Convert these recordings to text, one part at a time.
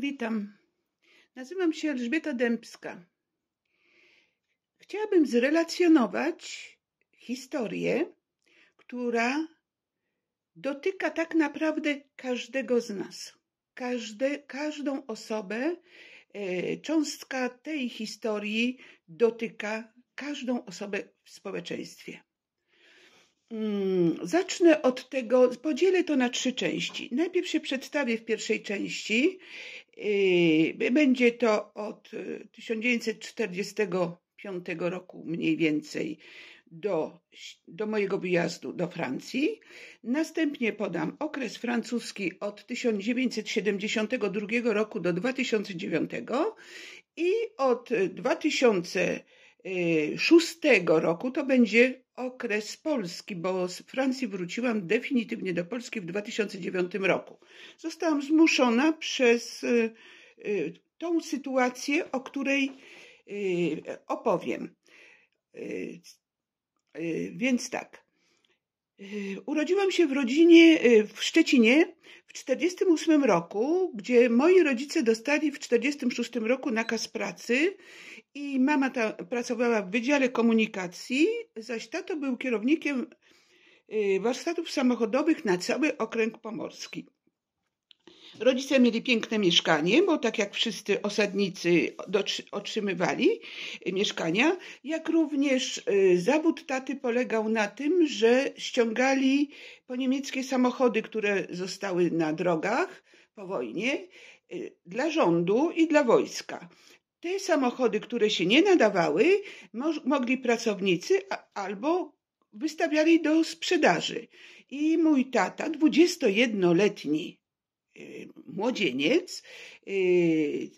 Witam. Nazywam się Elżbieta Dębska. Chciałabym zrelacjonować historię, która dotyka tak naprawdę każdego z nas. Każde, każdą osobę, e, cząstka tej historii dotyka każdą osobę w społeczeństwie. Mm, zacznę od tego, podzielę to na trzy części. Najpierw się przedstawię w pierwszej części, Y, będzie to od 1945 y, roku mniej więcej do, do mojego wyjazdu do Francji. Następnie podam okres francuski od 1972 roku do 2009 i od 2000 Y, szóstego roku to będzie okres Polski, bo z Francji wróciłam definitywnie do Polski w 2009 roku. Zostałam zmuszona przez y, y, tą sytuację, o której opowiem. Więc tak. Yy, urodziłam się w rodzinie yy, w Szczecinie w 1948 roku, gdzie moi rodzice dostali w 1946 roku nakaz pracy i mama ta pracowała w Wydziale Komunikacji, zaś tato był kierownikiem yy, warsztatów samochodowych na cały okręg pomorski. Rodzice mieli piękne mieszkanie, bo tak jak wszyscy osadnicy otrzymywali mieszkania, jak również y, zawód taty polegał na tym, że ściągali po niemieckie samochody, które zostały na drogach po wojnie, y, dla rządu i dla wojska. Te samochody, które się nie nadawały, mogli pracownicy albo wystawiali do sprzedaży. I mój tata, 21-letni Y, młodzieniec y,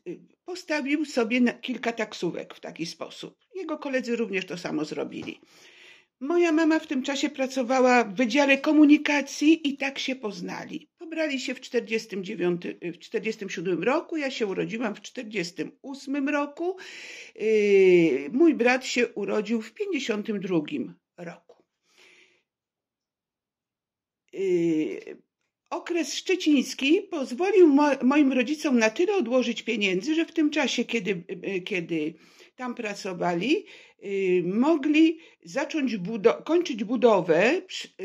y, postawił sobie kilka taksówek w taki sposób. Jego koledzy również to samo zrobili. Moja mama w tym czasie pracowała w Wydziale Komunikacji i tak się poznali. Pobrali się w, 1947 w roku, ja się urodziłam w 1948 roku, mój brat się urodził w 1952 roku Okres szczeciński pozwolił mo moim rodzicom na tyle odłożyć pieniędzy, że w tym czasie, kiedy, kiedy tam pracowali, y, mogli zacząć budo kończyć budowę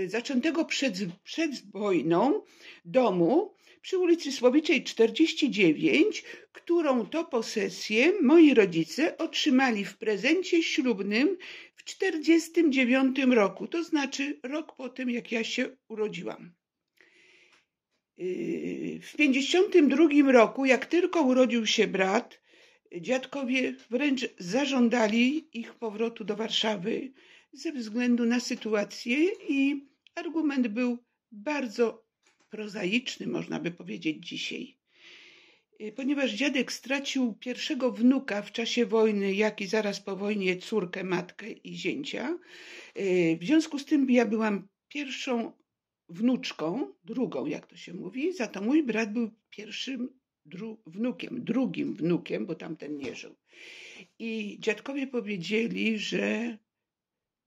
zaczętego przed, przed wojną domu przy ulicy Słowiczej 49, którą to posesję moi rodzice otrzymali w prezencie ślubnym w 1949 roku, to znaczy rok po tym, jak ja się urodziłam. Yy, w 1952 roku, jak tylko urodził się brat, dziadkowie wręcz zażądali ich powrotu do Warszawy ze względu na sytuację i argument był bardzo prozaiczny, można by powiedzieć dzisiaj. Yy, ponieważ dziadek stracił pierwszego wnuka w czasie wojny, jak i zaraz po wojnie córkę, matkę i zięcia, yy, w związku z tym ja byłam pierwszą wnuczką, drugą, jak to się mówi, za to mój brat był pierwszym dru wnukiem, drugim wnukiem, bo tamten nie żył. I dziadkowie powiedzieli, że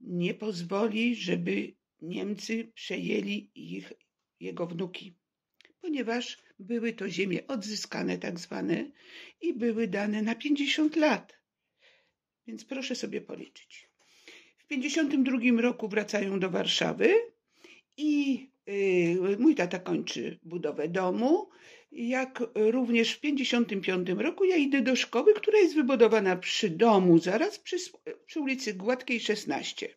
nie pozwoli, żeby Niemcy przejęli ich, jego wnuki, ponieważ były to ziemie odzyskane, tak zwane, i były dane na 50 lat. Więc proszę sobie policzyć. W 1952 roku wracają do Warszawy i Y, mój tata kończy budowę domu, jak również w 1955 roku ja idę do szkoły, która jest wybudowana przy domu, zaraz przy, przy ulicy Gładkiej 16.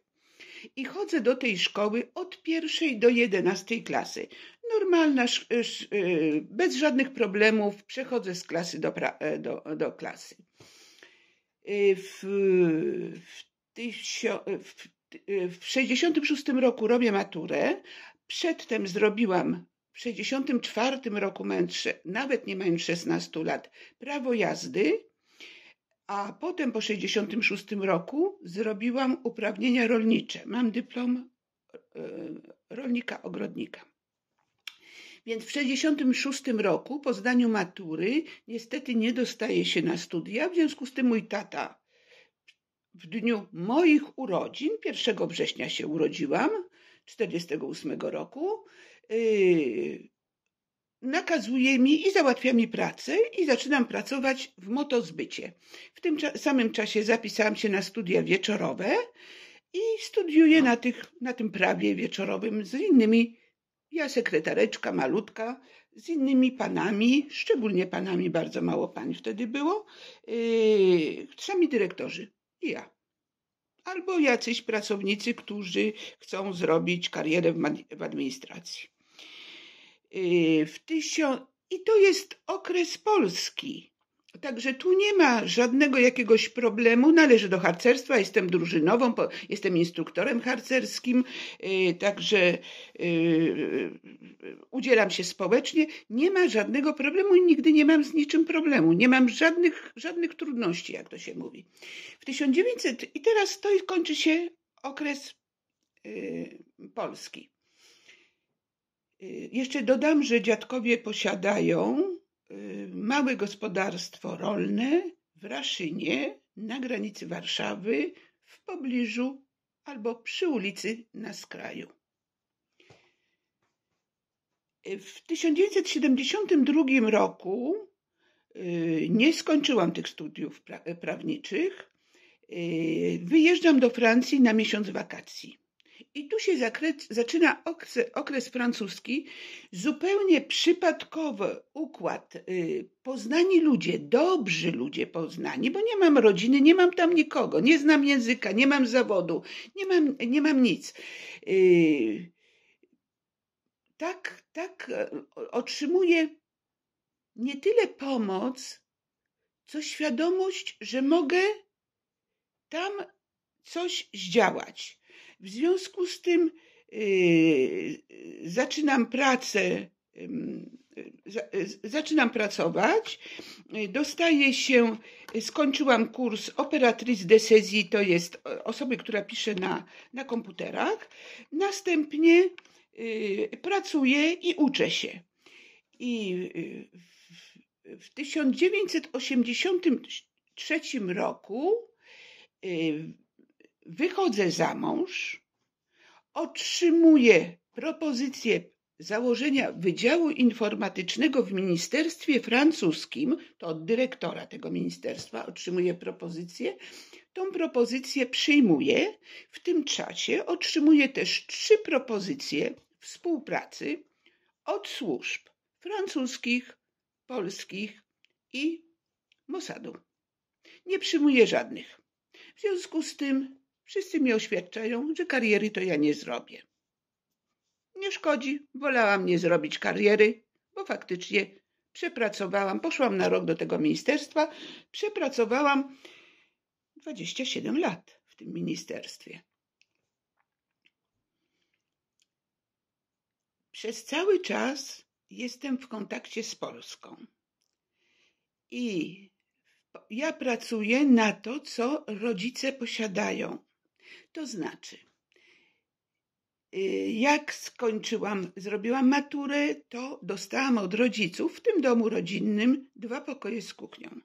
I chodzę do tej szkoły od pierwszej do jedenastej klasy. Normalna, y, bez żadnych problemów, przechodzę z klasy do, e, do, do klasy. Y, w, w, tysio, w w 66 roku robię maturę, Przedtem zrobiłam w 64 roku mędrze, nawet nie mając 16 lat, prawo jazdy, a potem po 66 roku zrobiłam uprawnienia rolnicze. Mam dyplom e, rolnika, ogrodnika. Więc w 66 roku, po zdaniu matury, niestety nie dostaje się na studia, w związku z tym mój tata w dniu moich urodzin, 1 września się urodziłam, 48 roku, yy, nakazuje mi i załatwia mi pracę i zaczynam pracować w motozbycie. W tym samym czasie zapisałam się na studia wieczorowe i studiuję no. na, tych, na tym prawie wieczorowym z innymi, ja sekretareczka malutka, z innymi panami, szczególnie panami, bardzo mało pań wtedy było, yy, sami dyrektorzy i ja albo jacyś pracownicy, którzy chcą zrobić karierę w administracji. Y, w tysią I to jest okres Polski. Także tu nie ma żadnego jakiegoś problemu. Należy do harcerstwa, jestem drużynową, jestem instruktorem harcerskim, y, także y, y, udzielam się społecznie. Nie ma żadnego problemu i nigdy nie mam z niczym problemu. Nie mam żadnych, żadnych trudności, jak to się mówi. W 1900 i teraz to kończy się okres Polski. Jeszcze dodam, że dziadkowie posiadają Y, małe gospodarstwo rolne w Raszynie na granicy Warszawy w pobliżu albo przy ulicy na skraju. W 1972 roku y, nie skończyłam tych studiów prawniczych. Y, wyjeżdżam do Francji na miesiąc wakacji. I tu się zakres, zaczyna okres, okres, francuski. Zupełnie przypadkowy układ. Y, poznani ludzie, dobrzy ludzie poznani, bo nie mam rodziny, nie mam tam nikogo, nie znam języka, nie mam zawodu, nie mam, nie mam nic. Y, tak, tak e, otrzymuję nie tyle pomoc, co świadomość, że mogę tam coś zdziałać. W związku z tym y, y, zaczynam pracę zaczynam pracować. Dostaję się, skończyłam kurs operatriz de saisie, to jest y, osoby, która pisze na, na komputerach. Następnie pracuję i uczę się. I w, 1983 roku wychodzę za mąż, otrzymuję propozycję założenia Wydziału Informatycznego w Ministerstwie Francuskim, to od dyrektora tego ministerstwa otrzymuje propozycję. Tą propozycję przyjmuję. W tym czasie otrzymuję też trzy propozycje współpracy od służb francuskich, polskich i Mossadu. Nie przyjmuję żadnych. W związku z tym Wszyscy mi oświadczają, że kariery to ja nie zrobię. Nie szkodzi, wolałam nie zrobić kariery, bo faktycznie przepracowałam, poszłam na rok do tego ministerstwa, przepracowałam 27 lat w tym ministerstwie. Przez cały czas jestem w kontakcie z Polską. I ja pracuję na to, co rodzice posiadają. To znaczy, y, jak skończyłam, zrobiłam maturę, to dostałam od rodziców w tym domu rodzinnym dwa pokoje z kuchnią.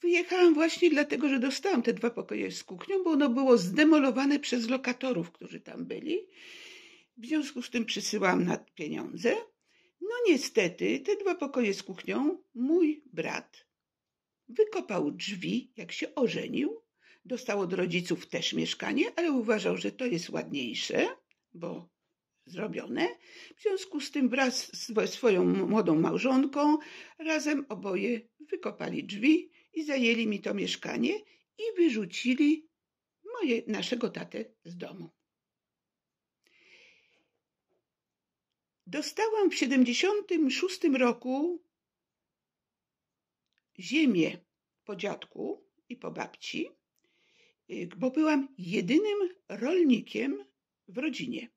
Wyjechałam właśnie dlatego, że dostałam te dwa pokoje z kuchnią, bo ono było zdemolowane przez lokatorów, którzy tam byli. W związku z tym przysyłam na pieniądze. No niestety, te dwa pokoje z kuchnią mój brat wykopał drzwi, jak się ożenił Dostał od rodziców też mieszkanie, ale uważał, że to jest ładniejsze, bo zrobione. W związku z tym wraz z swoją młodą małżonką razem oboje wykopali drzwi i zajęli mi to mieszkanie i wyrzucili moje, naszego tatę z domu. Dostałam w 76 roku ziemię po dziadku i po babci Y, bo byłam jedynym rolnikiem w rodzinie.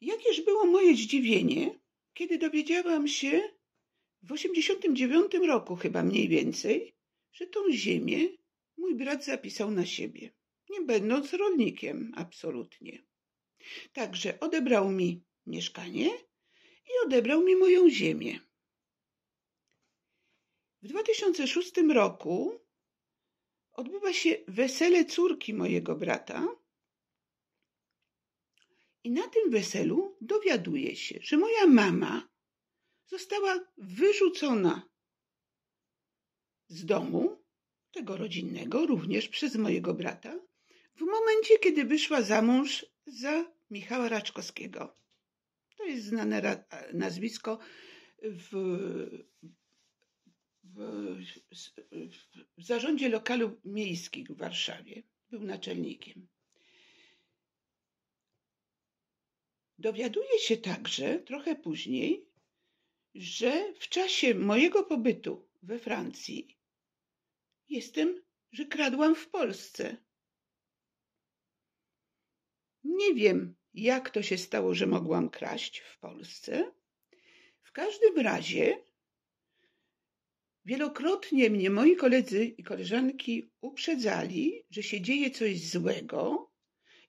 Jakież było moje zdziwienie, kiedy dowiedziałam się w 89 roku chyba mniej więcej, że tą ziemię mój brat zapisał na siebie, nie będąc rolnikiem absolutnie. Także odebrał mi mieszkanie i odebrał mi moją ziemię. W 2006 roku odbywa się wesele córki mojego brata. I na tym weselu dowiaduje się, że moja mama została wyrzucona z domu, tego rodzinnego, również przez mojego brata, w momencie, kiedy wyszła za mąż za Michała Raczkowskiego. To jest znane nazwisko w w zarządzie lokalu miejskich w Warszawie. Był naczelnikiem. Dowiaduje się także trochę później, że w czasie mojego pobytu we Francji jestem, że kradłam w Polsce. Nie wiem, jak to się stało, że mogłam kraść w Polsce. W każdym razie Wielokrotnie mnie moi koledzy i koleżanki uprzedzali, że się dzieje coś złego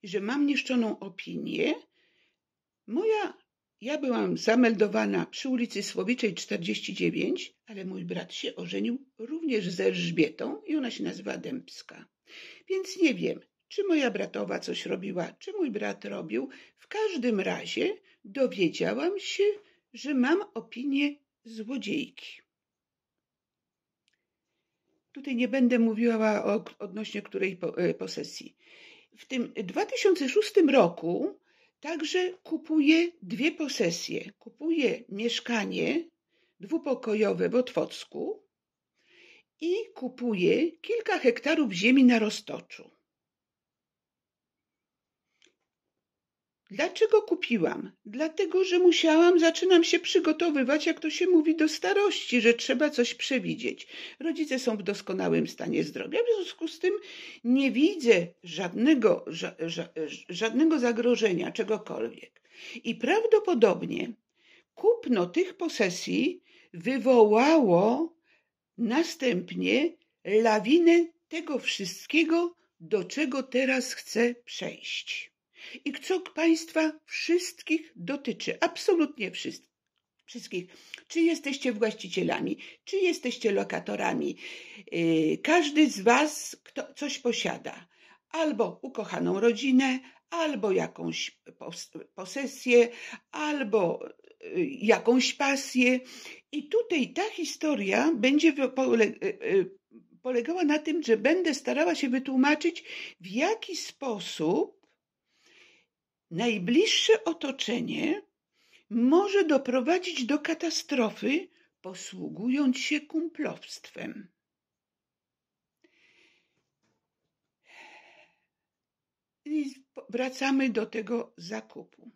i że mam nieszczoną opinię. Moja, ja byłam zameldowana przy ulicy Słowiczej 49, ale mój brat się ożenił również z Elżbietą i ona się nazywa Dębska. Więc nie wiem, czy moja bratowa coś robiła, czy mój brat robił. W każdym razie dowiedziałam się, że mam opinię złodziejki. Tutaj nie będę mówiła o, odnośnie której e, posesji. W tym 2006 roku także kupuje dwie posesje. Kupuje mieszkanie dwupokojowe w Otwocku i kupuje kilka hektarów ziemi na Roztoczu. Dlaczego kupiłam? Dlatego, że musiałam, zaczynam się przygotowywać, jak to się mówi, do starości, że trzeba coś przewidzieć. Rodzice są w doskonałym stanie zdrowia, w związku z tym nie widzę żadnego, ża, ża, żadnego zagrożenia, czegokolwiek. I prawdopodobnie kupno tych posesji wywołało następnie lawinę tego wszystkiego, do czego teraz chcę przejść i co Państwa wszystkich dotyczy, absolutnie wszystkich. Wszystkich. Czy jesteście właścicielami, czy jesteście lokatorami? Yy, każdy z Was kto, coś posiada. Albo ukochaną rodzinę, albo jakąś posesję, albo yy, jakąś pasję. I tutaj ta historia będzie yy, polegała na tym, że będę starała się wytłumaczyć, w jaki sposób Najbliższe otoczenie może doprowadzić do katastrofy, posługując się kumplowstwem. I wracamy do tego zakupu.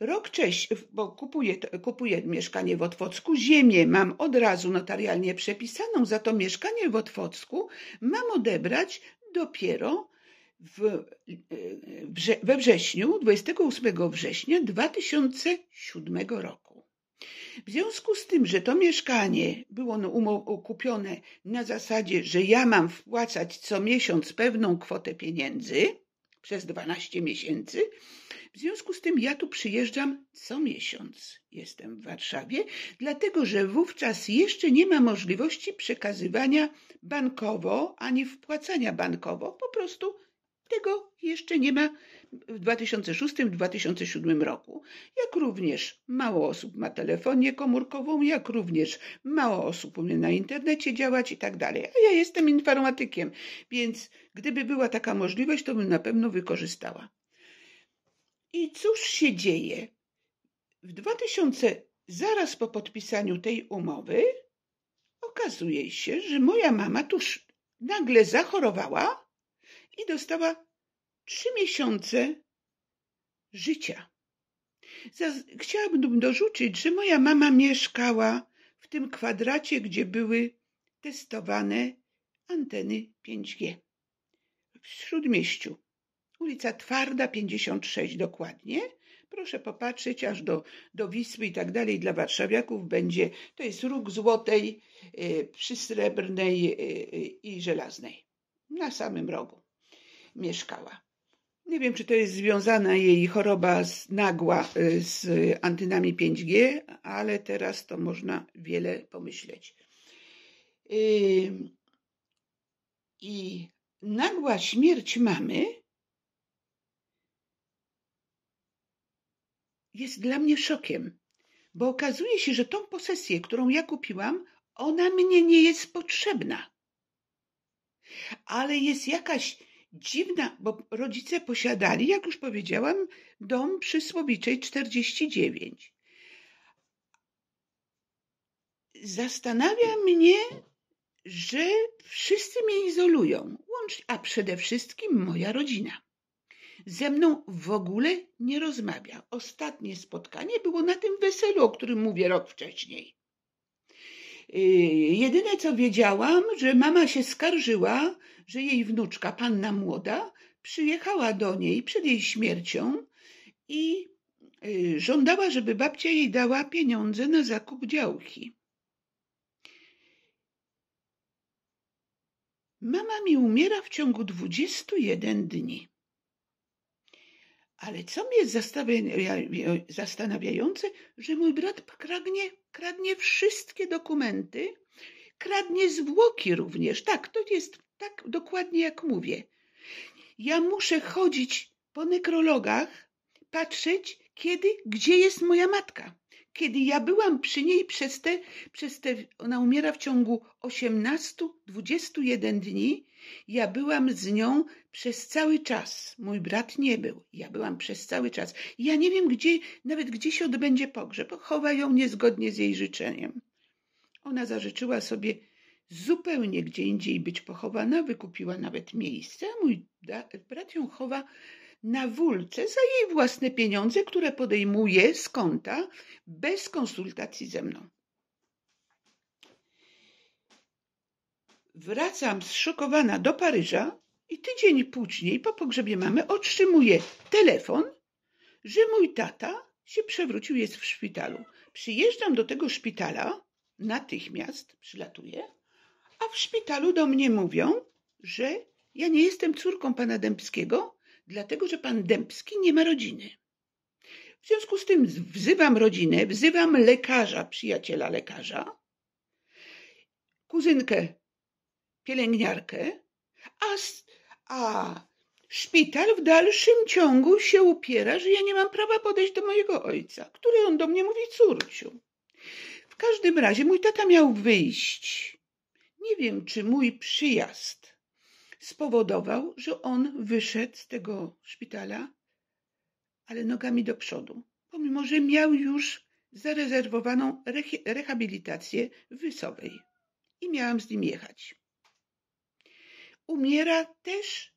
Rok wcześniej, bo kupuję, kupuję mieszkanie w Otwocku, ziemię mam od razu notarialnie przepisaną, za to mieszkanie w Otwocku mam odebrać dopiero w, e, we wrześniu, 28 września 2007 roku. W związku z tym, że to mieszkanie było no, kupione na zasadzie, że ja mam wpłacać co miesiąc pewną kwotę pieniędzy przez 12 miesięcy, w związku z tym ja tu przyjeżdżam co miesiąc. Jestem w Warszawie, dlatego że wówczas jeszcze nie ma możliwości przekazywania bankowo ani wpłacania bankowo, po prostu tego jeszcze nie ma w 2006-2007 roku. Jak również mało osób ma telefonię komórkową, jak również mało osób umie na internecie działać i tak dalej. A ja jestem informatykiem, więc gdyby była taka możliwość, to bym na pewno wykorzystała. I cóż się dzieje? W 2000, zaraz po podpisaniu tej umowy, okazuje się, że moja mama tuż nagle zachorowała i dostała trzy miesiące życia. Chciałabym dorzucić, że moja mama mieszkała w tym kwadracie, gdzie były testowane anteny 5G. W Śródmieściu. Ulica Twarda, 56 dokładnie. Proszę popatrzeć, aż do, do Wisły i tak dalej. Dla warszawiaków będzie, to jest róg złotej, y, przysrebrnej y, y, i żelaznej. Na samym rogu mieszkała. Nie wiem, czy to jest związana jej choroba z, nagła y, z antynami 5G, ale teraz to można wiele pomyśleć. Y, I nagła śmierć mamy jest dla mnie szokiem, bo okazuje się, że tą posesję, którą ja kupiłam, ona mnie nie jest potrzebna. Ale jest jakaś dziwna, bo rodzice posiadali, jak już powiedziałam, dom przy Słowiczej 49. Zastanawia mnie, że wszyscy mnie izolują, a przede wszystkim moja rodzina. Ze mną w ogóle nie rozmawia. Ostatnie spotkanie było na tym weselu, o którym mówię rok wcześniej. Yy, jedyne co wiedziałam, że mama się skarżyła, że jej wnuczka, panna młoda, przyjechała do niej przed jej śmiercią i yy, żądała, żeby babcia jej dała pieniądze na zakup działki. Mama mi umiera w ciągu 21 dni. Ale co mnie jest zastanawiające, że mój brat pragnie kradnie wszystkie dokumenty, kradnie zwłoki również. Tak, to jest tak dokładnie jak mówię. Ja muszę chodzić po nekrologach, patrzeć, kiedy, gdzie jest moja matka. Kiedy ja byłam przy niej przez te, przez te ona umiera w ciągu 18-21 dni, ja byłam z nią przez cały czas. Mój brat nie był. Ja byłam przez cały czas. Ja nie wiem, gdzie, nawet gdzie się odbędzie pogrzeb. Chowa ją niezgodnie z jej życzeniem. Ona zażyczyła sobie zupełnie gdzie indziej być pochowana, wykupiła nawet miejsce, a mój brat ją chowa na wulce za jej własne pieniądze, które podejmuje z konta bez konsultacji ze mną. Wracam zszokowana do Paryża i tydzień później po pogrzebie mamy otrzymuję telefon, że mój tata się przewrócił, jest w szpitalu. Przyjeżdżam do tego szpitala, natychmiast przylatuję, a w szpitalu do mnie mówią, że ja nie jestem córką pana Dębskiego, dlatego że pan Dębski nie ma rodziny. W związku z tym wzywam rodzinę, wzywam lekarza, przyjaciela lekarza, kuzynkę pielęgniarkę, a, a szpital w dalszym ciągu się upiera, że ja nie mam prawa podejść do mojego ojca, który on do mnie mówi córciu. W każdym razie mój tata miał wyjść. Nie wiem, czy mój przyjazd spowodował, że on wyszedł z tego szpitala, ale nogami do przodu, pomimo że miał już zarezerwowaną rehabilitację w Wysowej i miałam z nim jechać umiera też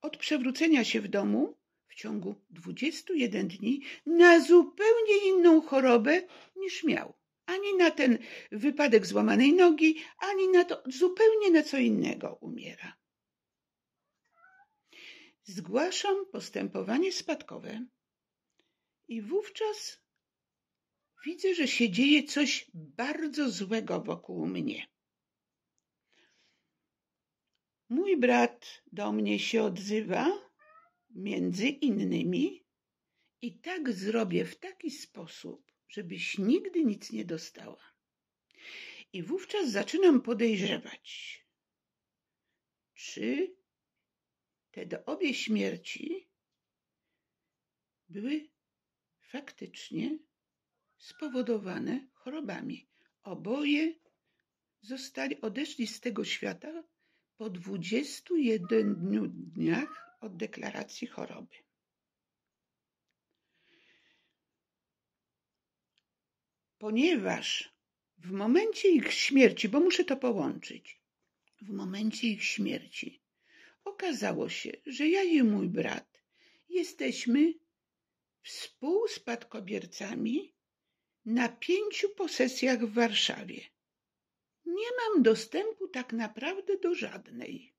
od przewrócenia się w domu w ciągu 21 dni na zupełnie inną chorobę niż miał. Ani na ten wypadek złamanej nogi, ani na to zupełnie na co innego umiera. Zgłaszam postępowanie spadkowe i wówczas widzę, że się dzieje coś bardzo złego wokół mnie. Mój brat do mnie się odzywa, między innymi, i tak zrobię w taki sposób, żebyś nigdy nic nie dostała. I wówczas zaczynam podejrzewać, czy te do obie śmierci były faktycznie spowodowane chorobami. Oboje zostali, odeszli z tego świata po 21 dniach od deklaracji choroby. Ponieważ w momencie ich śmierci, bo muszę to połączyć, w momencie ich śmierci okazało się, że ja i mój brat jesteśmy współspadkobiercami na pięciu posesjach w Warszawie. Nie mam dostępu tak naprawdę do żadnej.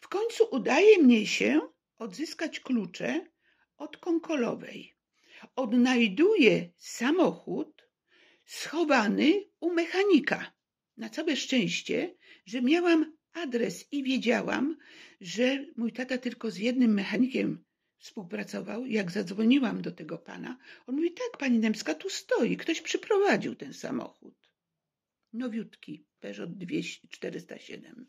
W końcu udaje mnie się odzyskać klucze od konkolowej. Odnajduję samochód schowany u mechanika. Na całe szczęście, że miałam adres i wiedziałam, że mój tata tylko z jednym mechanikiem współpracował. Jak zadzwoniłam do tego pana, on mówi: Tak, pani Nemska, tu stoi, ktoś przyprowadził ten samochód nowiutki Peugeot 200, 407.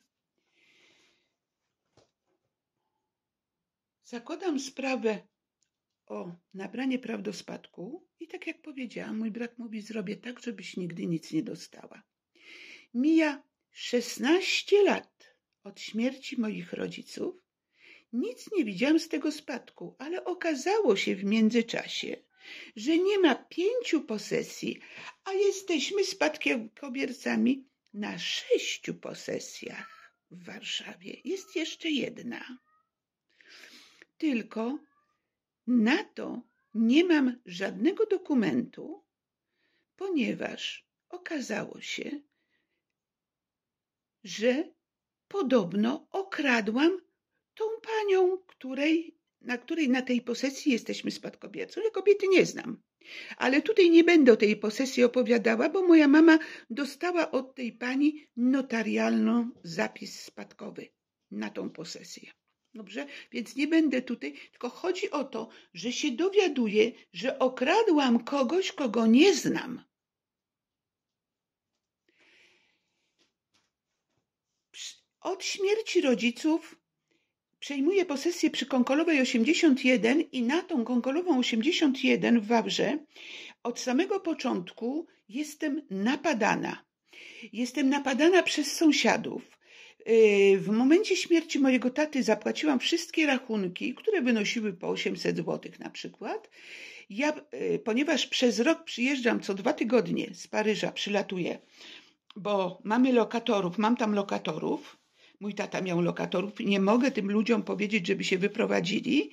Zakładam sprawę o nabranie praw do spadku i tak jak powiedziałam, mój brat mówi, zrobię tak, żebyś nigdy nic nie dostała. Mija 16 lat od śmierci moich rodziców. Nic nie widziałam z tego spadku, ale okazało się w międzyczasie, że nie ma pięciu posesji, a jesteśmy spadkobiercami na sześciu posesjach w Warszawie. Jest jeszcze jedna. Tylko na to nie mam żadnego dokumentu, ponieważ okazało się, że podobno okradłam tą panią, której na której na tej posesji jesteśmy spadkobiercą. Ja kobiety nie znam. Ale tutaj nie będę o tej posesji opowiadała, bo moja mama dostała od tej pani notarialno zapis spadkowy na tą posesję. Dobrze? Więc nie będę tutaj, tylko chodzi o to, że się dowiaduję, że okradłam kogoś, kogo nie znam. Od śmierci rodziców przejmuje posesję przy Konkolowej 81 i na tą Konkolową 81 w Wawrze od samego początku jestem napadana. Jestem napadana przez sąsiadów. Yy, w momencie śmierci mojego taty zapłaciłam wszystkie rachunki, które wynosiły po 800 zł na przykład. Ja, yy, ponieważ przez rok przyjeżdżam co dwa tygodnie z Paryża, przylatuję, bo mamy lokatorów, mam tam lokatorów, Mój tata miał lokatorów. i Nie mogę tym ludziom powiedzieć, żeby się wyprowadzili.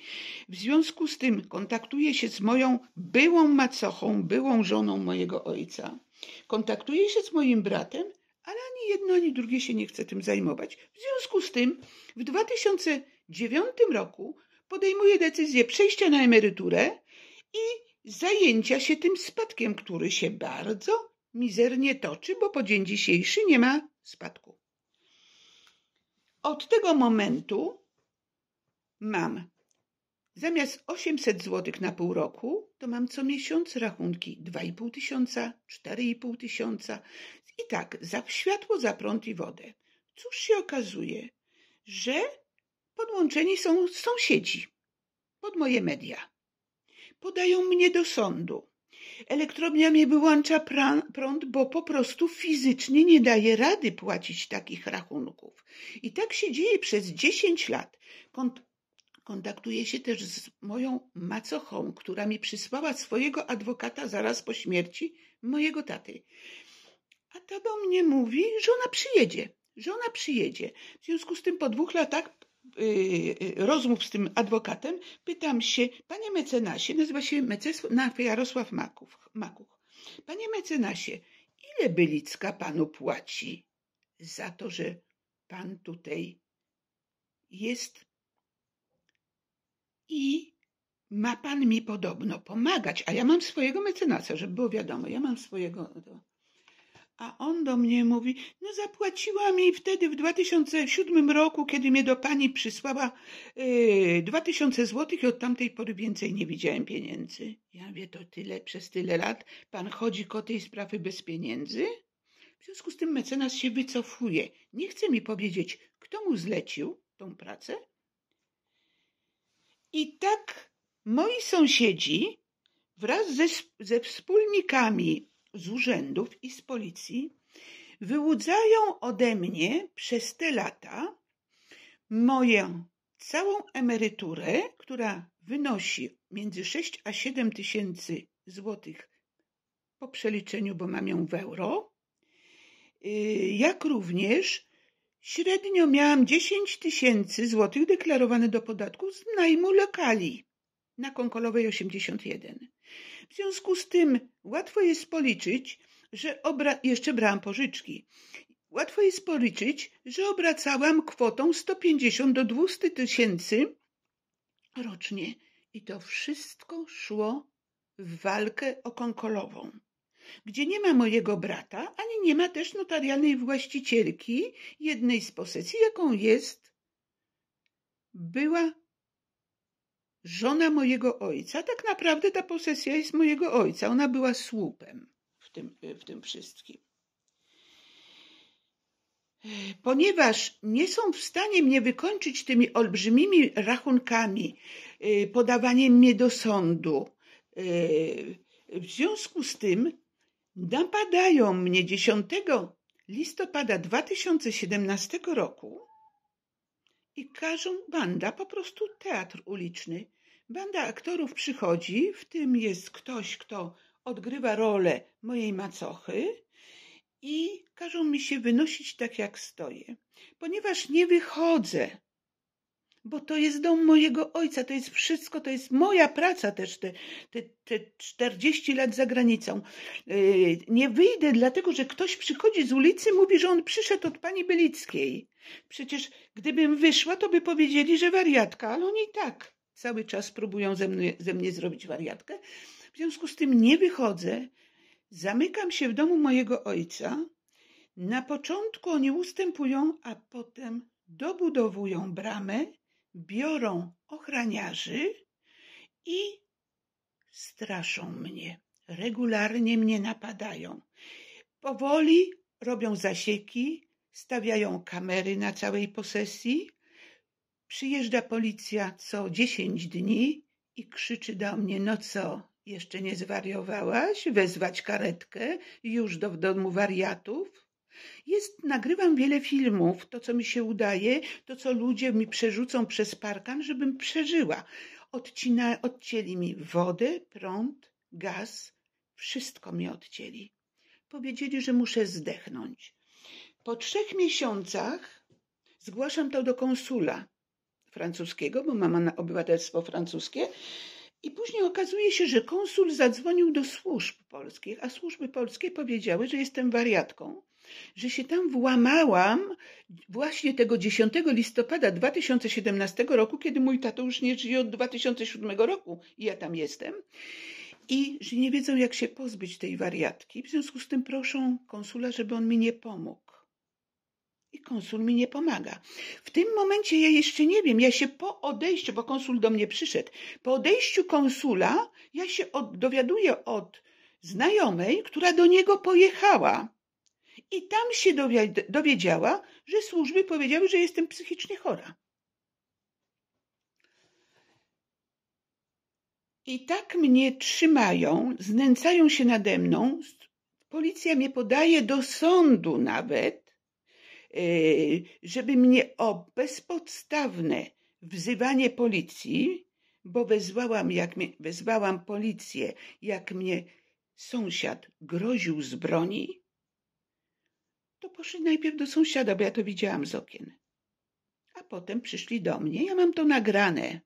W związku z tym kontaktuję się z moją byłą macochą, byłą żoną mojego ojca. Kontaktuję się z moim bratem, ale ani jedno, ani drugie się nie chce tym zajmować. W związku z tym w 2009 roku podejmuję decyzję przejścia na emeryturę i zajęcia się tym spadkiem, który się bardzo mizernie toczy, bo po dzień dzisiejszy nie ma spadku. Od tego momentu mam zamiast 800 zł na pół roku, to mam co miesiąc rachunki 2,5 tysiąca, 4,5 tysiąca i tak za światło, za prąd i wodę. Cóż się okazuje, że podłączeni są sąsiedzi pod moje media. Podają mnie do sądu. Elektrownia mnie wyłącza prąd, bo po prostu fizycznie nie daje rady płacić takich rachunków. I tak się dzieje przez 10 lat. kontaktuję się też z moją macochą, która mi przysłała swojego adwokata zaraz po śmierci mojego taty. A ta do mnie mówi, że ona przyjedzie, że ona przyjedzie. W związku z tym po dwóch latach Y, y, rozmów z tym adwokatem, pytam się, panie mecenasie, nazywa się mecenas Jarosław Maków. Makuch. Panie mecenasie, ile Bylicka panu płaci za to, że pan tutaj jest i ma pan mi podobno pomagać, a ja mam swojego mecenasa, żeby było wiadomo, ja mam swojego a on do mnie mówi, no zapłaciła mi wtedy w 2007 roku, kiedy mnie do pani przysłała yy, 2000 złotych i od tamtej pory więcej nie widziałem pieniędzy. Ja wie to tyle, przez tyle lat pan chodzi ko tej sprawy bez pieniędzy? W związku z tym mecenas się wycofuje. Nie chce mi powiedzieć, kto mu zlecił tą pracę. I tak moi sąsiedzi wraz ze, ze wspólnikami z urzędów i z policji wyłudzają ode mnie przez te lata moją całą emeryturę, która wynosi między 6 a 7 tysięcy złotych po przeliczeniu, bo mam ją w euro, y, jak również średnio miałam 10 tysięcy złotych deklarowane do podatku z najmu lokali na Konkolowej 81. W związku z tym łatwo jest policzyć, że obra- jeszcze brałam pożyczki. Łatwo jest policzyć, że obracałam kwotą 150 do 200 tysięcy rocznie i to wszystko szło w walkę konkolową, gdzie nie ma mojego brata, ani nie ma też notarialnej właścicielki jednej z posesji, jaką jest była żona mojego ojca, tak naprawdę ta posesja jest mojego ojca. Ona była słupem w tym, w tym wszystkim. Ponieważ nie są w stanie mnie wykończyć tymi olbrzymimi rachunkami, y, podawaniem mnie do sądu, y, w związku z tym napadają mnie 10 listopada 2017 roku i każą banda, po prostu teatr uliczny. Banda aktorów przychodzi, w tym jest ktoś, kto odgrywa rolę mojej macochy i każą mi się wynosić tak, jak stoję, ponieważ nie wychodzę bo to jest dom mojego ojca, to jest wszystko, to jest moja praca też, te, te, te 40 lat za granicą. Y, nie wyjdę, dlatego że ktoś przychodzi z ulicy, mówi, że on przyszedł od pani Bylickiej. Przecież gdybym wyszła, to by powiedzieli, że wariatka, ale oni tak cały czas próbują ze mnie, ze mnie zrobić wariatkę. W związku z tym nie wychodzę, zamykam się w domu mojego ojca. Na początku oni ustępują, a potem dobudowują bramę biorą ochraniarzy i straszą mnie. Regularnie mnie napadają. Powoli robią zasieki, stawiają kamery na całej posesji. Przyjeżdża policja co 10 dni i krzyczy do mnie: No co, jeszcze nie zwariowałaś? Wezwać karetkę już do domu wariatów? Jest, nagrywam wiele filmów, to co mi się udaje, to co ludzie mi przerzucą przez parkan, żebym przeżyła. Odcina, odcięli mi wodę, prąd, gaz, wszystko mi odcięli. Powiedzieli, że muszę zdechnąć. Po trzech miesiącach zgłaszam to do konsula francuskiego, bo mama na obywatelstwo francuskie. I później okazuje się, że konsul zadzwonił do służb polskich, a służby polskie powiedziały, że jestem wariatką, że się tam włamałam właśnie tego 10 listopada 2017 roku, kiedy mój tato już nie żyje od 2007 roku i ja tam jestem. I że nie wiedzą, jak się pozbyć tej wariatki. W związku z tym proszą konsula, żeby on mi nie pomógł i konsul mi nie pomaga. W tym momencie ja jeszcze nie wiem, ja się po odejściu, bo konsul do mnie przyszedł, po odejściu konsula ja się od, dowiaduję od znajomej, która do niego pojechała. I tam się dowiedziała, że służby powiedziały, że jestem psychicznie chora. I tak mnie trzymają, znęcają się nade mną. Policja mnie podaje do sądu nawet, y, żeby mnie o bezpodstawne wzywanie policji, bo wezwałam, jak mnie, wezwałam policję, jak mnie sąsiad groził z broni, to poszli najpierw do sąsiada, bo ja to widziałam z okien. A potem przyszli do mnie, ja mam to nagrane.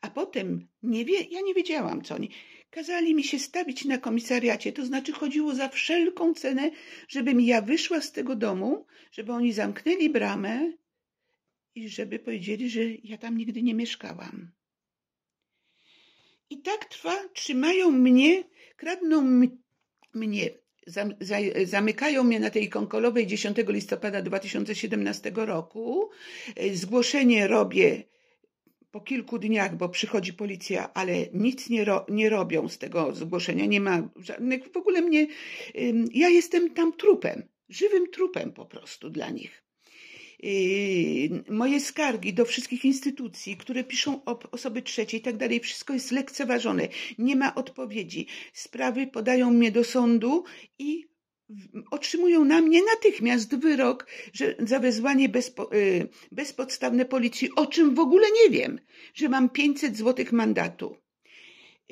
A potem, nie wie, ja nie wiedziałam co oni, kazali mi się stawić na komisariacie, to znaczy chodziło za wszelką cenę, żebym ja wyszła z tego domu, żeby oni zamknęli bramę i żeby powiedzieli, że ja tam nigdy nie mieszkałam. I tak trwa, trzymają mnie, kradną mnie zamykają mnie na tej konkolowej 10 listopada 2017 roku. E, zgłoszenie robię po kilku dniach, bo przychodzi policja, ale nic nie, ro, nie robią z tego zgłoszenia, nie ma żadnych, w ogóle mnie, ja jestem tam trupem, żywym trupem po prostu dla nich moje skargi do wszystkich instytucji, które piszą o osoby trzecie i tak dalej, wszystko jest lekceważone, nie ma odpowiedzi. Sprawy podają mnie do sądu i otrzymują na mnie natychmiast wyrok, że za wezwanie bezpo, y, bezpodstawne policji, o czym w ogóle nie wiem, że mam 500 złotych mandatu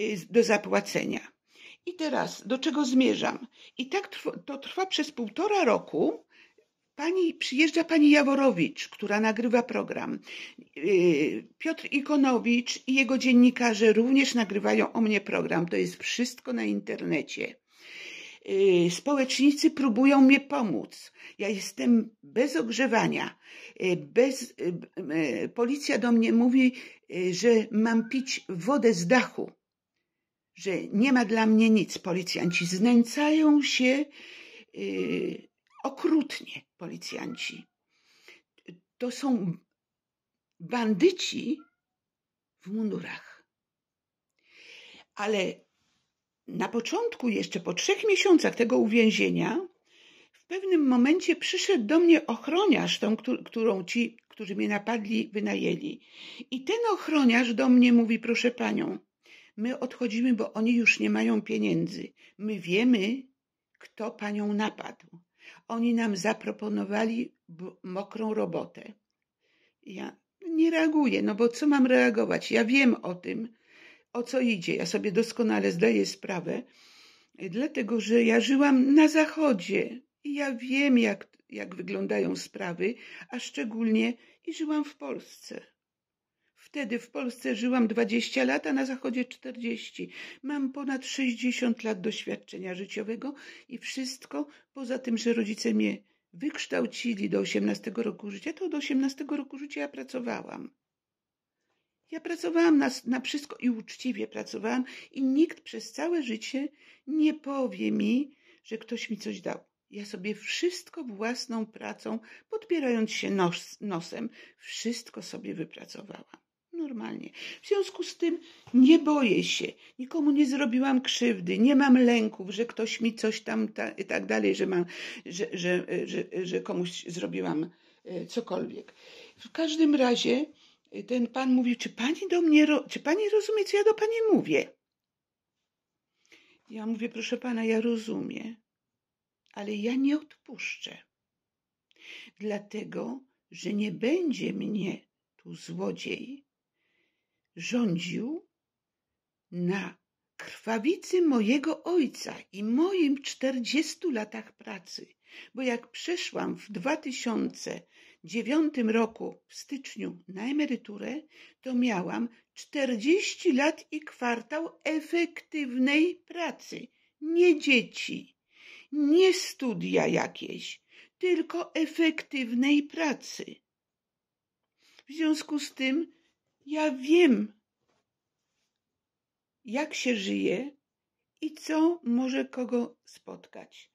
y, do zapłacenia. I teraz, do czego zmierzam? I tak to trwa przez półtora roku, Pani, przyjeżdża pani Jaworowicz, która nagrywa program. Y, Piotr Ikonowicz i jego dziennikarze również nagrywają o mnie program. To jest wszystko na internecie. Y, społecznicy próbują mnie pomóc. Ja jestem bez ogrzewania. Y, bez, policja do mnie mówi, że mam pić wodę z dachu, że nie ma dla mnie nic. Policjanci znęcają się okrutnie policjanci. To są bandyci w mundurach. Ale na początku, jeszcze po trzech miesiącach tego uwięzienia, w pewnym momencie przyszedł do mnie ochroniarz, tą, którą ci, którzy mnie napadli, wynajęli. I ten ochroniarz do mnie mówi: Proszę panią, my odchodzimy, bo oni już nie mają pieniędzy. My wiemy, kto panią napadł. Oni nam zaproponowali mokrą robotę. Ja nie reaguję, no bo co mam reagować? Ja wiem o tym, o co idzie. Ja sobie doskonale zdaję sprawę, dlatego że ja żyłam na zachodzie i ja wiem, jak, jak wyglądają sprawy, a szczególnie i żyłam w Polsce. Wtedy w Polsce żyłam 20 lat, a na Zachodzie 40. Mam ponad 60 lat doświadczenia życiowego i wszystko, poza tym, że rodzice mnie wykształcili do 18 roku życia, to do 18 roku życia ja pracowałam. Ja pracowałam na, na wszystko i uczciwie pracowałam, i nikt przez całe życie nie powie mi, że ktoś mi coś dał. Ja sobie wszystko własną pracą, podpierając się nos, nosem, wszystko sobie wypracowałam normalnie. W związku z tym nie boję się, nikomu nie zrobiłam krzywdy, nie mam lęków, że ktoś mi coś tam ta, i tak dalej, że, mam, że, że, że, że komuś zrobiłam e, cokolwiek. W każdym razie e, ten pan mówi, czy pani do mnie, czy pani rozumie, co ja do pani mówię? Ja mówię, proszę pana, ja rozumiem, ale ja nie odpuszczę. Dlatego, że nie będzie mnie tu złodziej rządził na krwawicy mojego ojca i moim 40 latach pracy, bo jak przeszłam w 2009 roku w styczniu na emeryturę, to miałam 40 lat i kwartał efektywnej pracy, nie dzieci, nie studia jakieś, tylko efektywnej pracy. W związku z tym ja wiem, jak się żyje i co może kogo spotkać.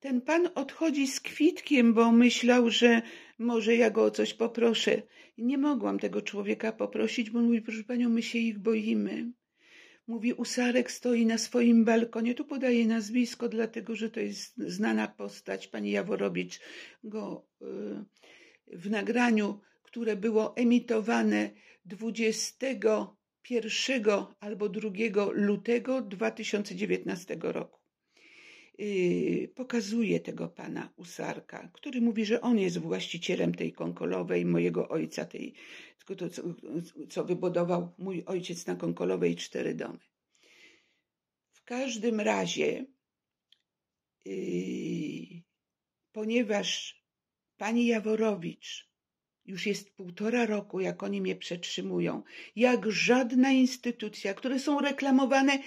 Ten pan odchodzi z kwitkiem, bo myślał, że może ja go o coś poproszę. Nie mogłam tego człowieka poprosić, bo mówi, proszę panią, my się ich boimy. Mówi, Usarek stoi na swoim balkonie. Tu podaje nazwisko, dlatego że to jest znana postać. Pani Jaworowicz go y, w nagraniu, które było emitowane 21 albo 2 lutego 2019 roku. Y, pokazuje tego pana Usarka, który mówi, że on jest właścicielem tej konkolowej mojego ojca, tej, to, co, co wybudował mój ojciec na konkolowej cztery domy. W każdym razie, yy, ponieważ pani Jaworowicz już jest półtora roku, jak oni mnie przetrzymują. Jak żadna instytucja, które są reklamowane,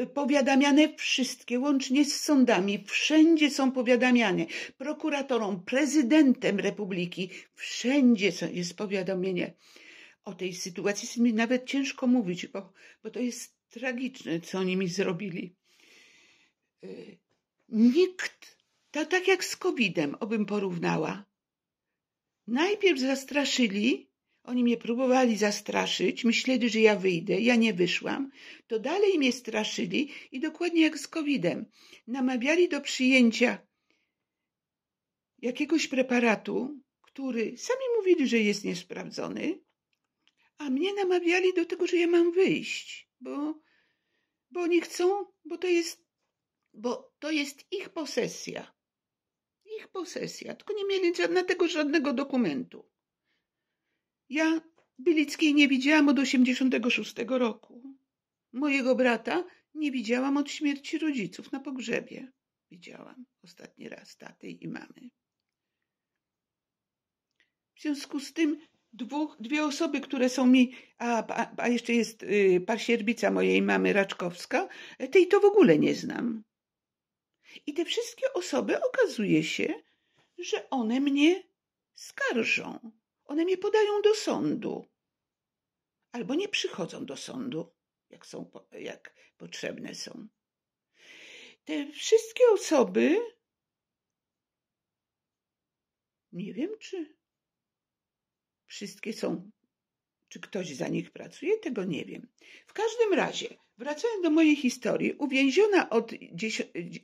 y, powiadamiane wszystkie, łącznie z sądami, wszędzie są powiadamiane. Prokuratorą, prezydentem Republiki, wszędzie jest powiadomienie o tej sytuacji. Jest mi nawet ciężko mówić, bo, bo to jest tragiczne, co oni mi zrobili. Y, nikt, to tak jak z COVID-em, obym porównała Najpierw zastraszyli, oni mnie próbowali zastraszyć, myśleli, że ja wyjdę, ja nie wyszłam, to dalej mnie straszyli i dokładnie jak z COVID-em. Namawiali do przyjęcia jakiegoś preparatu, który sami mówili, że jest niesprawdzony, a mnie namawiali do tego, że ja mam wyjść, bo, bo nie chcą, bo to jest, bo to jest ich posesja ich posesja, tylko nie mieli żadnego, żadnego dokumentu. Ja Bilickiej nie widziałam od 86 roku. Mojego brata nie widziałam od śmierci rodziców na pogrzebie. Widziałam ostatni raz taty i mamy. W związku z tym dwóch, dwie osoby, które są mi, a, a, jeszcze jest y, pasierbica mojej mamy Raczkowska, tej to w ogóle nie znam. I te wszystkie osoby okazuje się, że one mnie skarżą. One mnie podają do sądu. Albo nie przychodzą do sądu, jak, są, jak potrzebne są. Te wszystkie osoby, nie wiem czy wszystkie są, czy ktoś za nich pracuje, tego nie wiem. W każdym razie Wracając do mojej historii, uwięziona od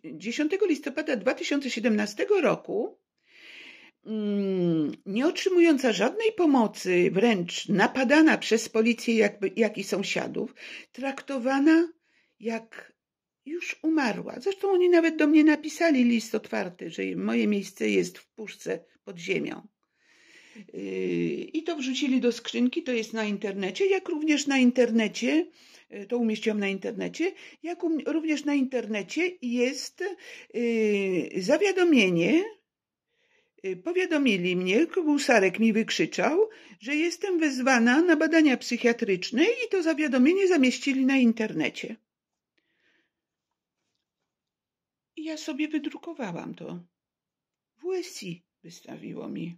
10 listopada 2017 roku, mm, nie otrzymująca żadnej pomocy, wręcz napadana przez policję, jakby, jak i sąsiadów, traktowana jak już umarła. Zresztą oni nawet do mnie napisali list otwarty, że moje miejsce jest w puszce pod ziemią. Yy, I to wrzucili do skrzynki, to jest na internecie, jak również na internecie Y, to umieściłam na internecie, jak również na internecie jest y, zawiadomienie, y, powiadomili mnie, Gusarek mi wykrzyczał, że jestem wezwana na badania psychiatryczne i to zawiadomienie zamieścili na internecie. I ja sobie wydrukowałam to. WSI wystawiło mi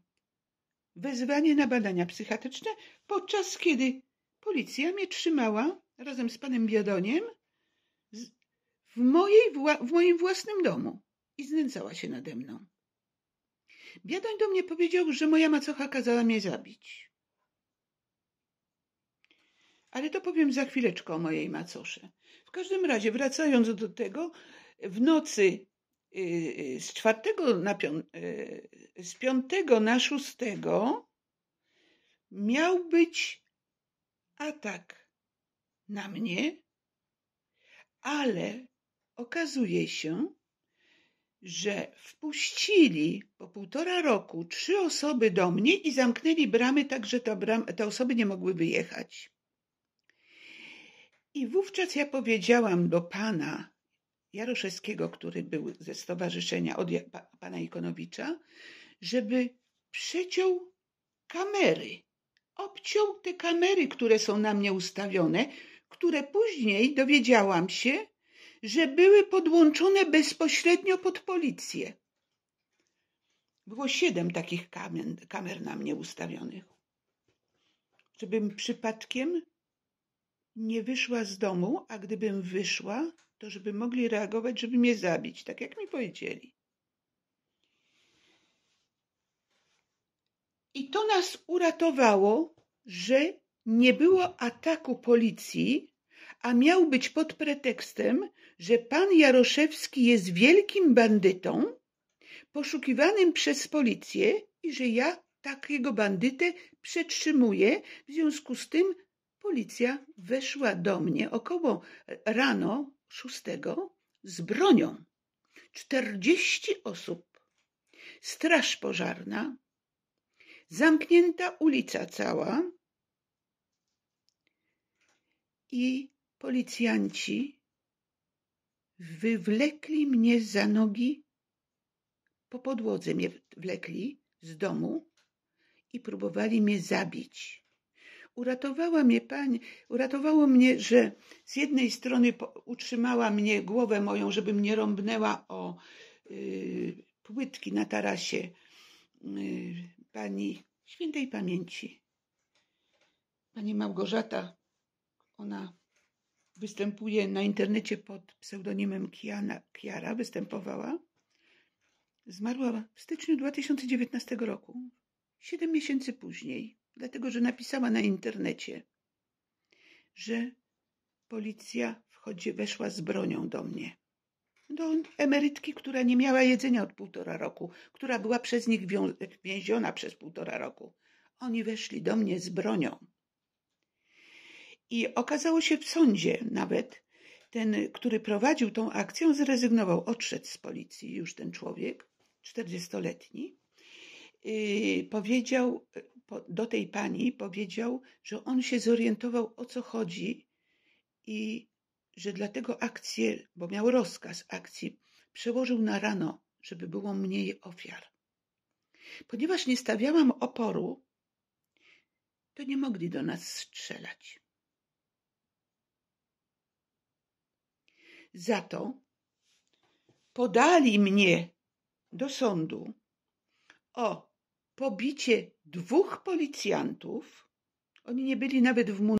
wezwanie na badania psychiatryczne, podczas kiedy policja mnie trzymała razem z panem Biadoniem w, mojej, w moim własnym domu i znęcała się nade mną. Biadoń do mnie powiedział, że moja macocha kazała mnie zabić. Ale to powiem za chwileczkę o mojej macosze. W każdym razie, wracając do tego, w nocy y, y, z czwartego na pią- y, z piątego na szóstego miał być atak na mnie, ale okazuje się, że wpuścili po półtora roku trzy osoby do mnie i zamknęli bramy, tak że ta bram, te osoby nie mogły wyjechać. I wówczas ja powiedziałam do pana Jaroszewskiego, który był ze stowarzyszenia od pana Ikonowicza, żeby przeciął kamery. Obciął te kamery, które są na mnie ustawione, które później dowiedziałam się, że były podłączone bezpośrednio pod policję. Było siedem takich kamer, kamer na mnie ustawionych. Żebym przypadkiem nie wyszła z domu, a gdybym wyszła, to żeby mogli reagować, żeby mnie zabić, tak jak mi powiedzieli. I to nas uratowało, że nie było ataku policji, a miał być pod pretekstem, że pan Jaroszewski jest wielkim bandytą, poszukiwanym przez policję i że ja takiego bandytę przetrzymuję. W związku z tym policja weszła do mnie około rano 6 z bronią. 40 osób, straż pożarna, zamknięta ulica cała, i policjanci wywlekli mnie za nogi, po podłodze mnie wlekli z domu i próbowali mnie zabić. Uratowała mnie pani, uratowało mnie, że z jednej strony utrzymała mnie głowę moją, żeby mnie rąbnęła o yy, płytki na tarasie yy, pani świętej pamięci. Pani Małgorzata ona występuje na internecie pod pseudonimem Kiana, Kiara, występowała. Zmarła w styczniu 2019 roku, siedem miesięcy później, dlatego że napisała na internecie, że policja wchodzi, weszła z bronią do mnie. Do emerytki, która nie miała jedzenia od półtora roku, która była przez nich więziona przez półtora roku. Oni weszli do mnie z bronią. I okazało się w sądzie nawet, ten, który prowadził tą akcję, zrezygnował, odszedł z policji już ten człowiek, 40-letni. Yy, powiedział po, do tej pani, powiedział, że on się zorientował o co chodzi i że dlatego akcję, bo miał rozkaz akcji, przełożył na rano, żeby było mniej ofiar. Ponieważ nie stawiałam oporu, to nie mogli do nas strzelać. Za to podali mnie do sądu o pobicie dwóch policjantów. Oni nie byli nawet w mundurze.